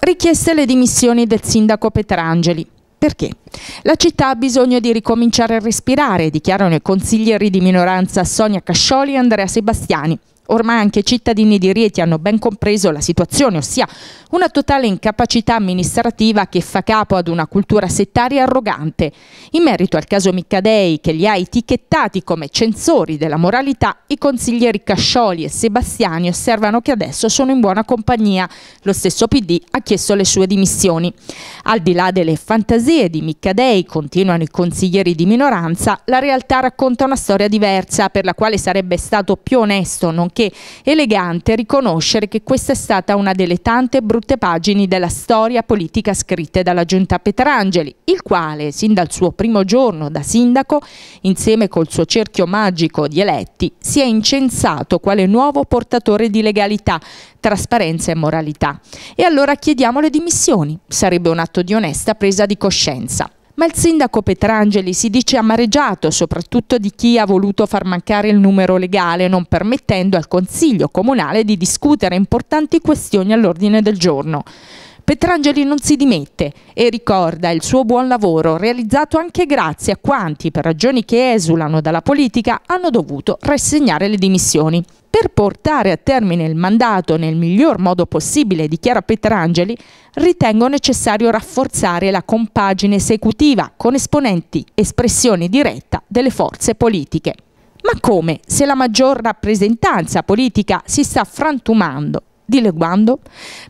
richieste le dimissioni del sindaco Petrangeli. Perché? La città ha bisogno di ricominciare a respirare, dichiarano i consiglieri di minoranza Sonia Cascioli e Andrea Sebastiani. Ormai anche i cittadini di Rieti hanno ben compreso la situazione, ossia una totale incapacità amministrativa che fa capo ad una cultura settaria arrogante. In merito al caso Miccadei, che li ha etichettati come censori della moralità, i consiglieri Cascioli e Sebastiani osservano che adesso sono in buona compagnia. Lo stesso PD ha chiesto le sue dimissioni. Al di là delle fantasie di Miccadei, continuano i consiglieri di minoranza, la realtà racconta una storia diversa per la quale sarebbe stato più onesto non nonché elegante riconoscere che questa è stata una delle tante brutte pagine della storia politica scritte dalla giunta Petrangeli, il quale, sin dal suo primo giorno da sindaco, insieme col suo cerchio magico di eletti, si è incensato quale nuovo portatore di legalità, trasparenza e moralità. E allora chiediamo le dimissioni, sarebbe un atto di onesta presa di coscienza. Ma il sindaco Petrangeli si dice amareggiato soprattutto di chi ha voluto far mancare il numero legale non permettendo al Consiglio Comunale di discutere importanti questioni all'ordine del giorno. Petrangeli non si dimette e ricorda il suo buon lavoro realizzato anche grazie a quanti, per ragioni che esulano dalla politica, hanno dovuto rassegnare le dimissioni. Per portare a termine il mandato nel miglior modo possibile di Chiara Petrangeli, ritengo necessario rafforzare la compagine esecutiva con esponenti espressione diretta delle forze politiche. Ma come se la maggior rappresentanza politica si sta frantumando dileguando?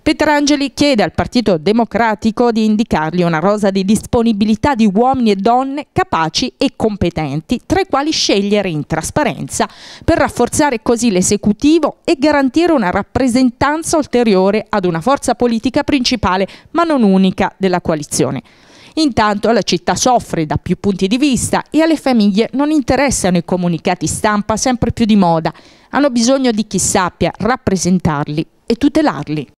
Petrangeli chiede al Partito Democratico di indicargli una rosa di disponibilità di uomini e donne capaci e competenti, tra i quali scegliere in trasparenza per rafforzare così l'esecutivo e garantire una rappresentanza ulteriore ad una forza politica principale, ma non unica, della coalizione. Intanto la città soffre da più punti di vista e alle famiglie non interessano i comunicati stampa sempre più di moda. Hanno bisogno di chi sappia rappresentarli e tutelarli.